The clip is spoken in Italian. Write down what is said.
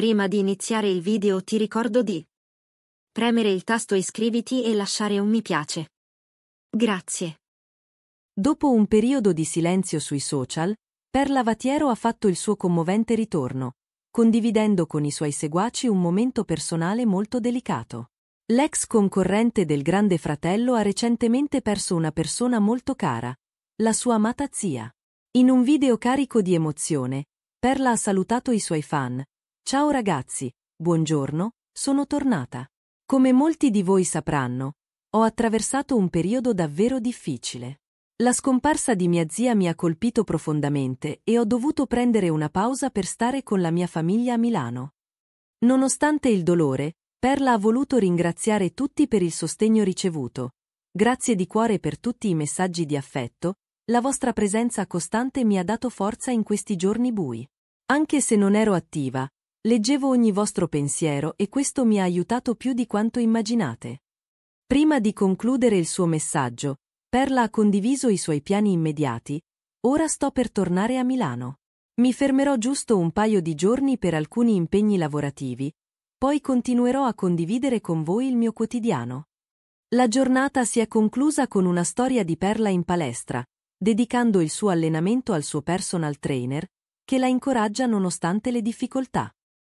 Prima di iniziare il video ti ricordo di premere il tasto iscriviti e lasciare un mi piace. Grazie. Dopo un periodo di silenzio sui social, Perla Vatiero ha fatto il suo commovente ritorno, condividendo con i suoi seguaci un momento personale molto delicato. L'ex concorrente del Grande Fratello ha recentemente perso una persona molto cara, la sua amata zia. In un video carico di emozione, Perla ha salutato i suoi fan, Ciao ragazzi, buongiorno, sono tornata. Come molti di voi sapranno, ho attraversato un periodo davvero difficile. La scomparsa di mia zia mi ha colpito profondamente e ho dovuto prendere una pausa per stare con la mia famiglia a Milano. Nonostante il dolore, Perla ha voluto ringraziare tutti per il sostegno ricevuto. Grazie di cuore per tutti i messaggi di affetto, la vostra presenza costante mi ha dato forza in questi giorni bui. Anche se non ero attiva, Leggevo ogni vostro pensiero e questo mi ha aiutato più di quanto immaginate. Prima di concludere il suo messaggio, Perla ha condiviso i suoi piani immediati. Ora sto per tornare a Milano. Mi fermerò giusto un paio di giorni per alcuni impegni lavorativi, poi continuerò a condividere con voi il mio quotidiano. La giornata si è conclusa con una storia di Perla in palestra, dedicando il suo allenamento al suo personal trainer, che la incoraggia nonostante le difficoltà.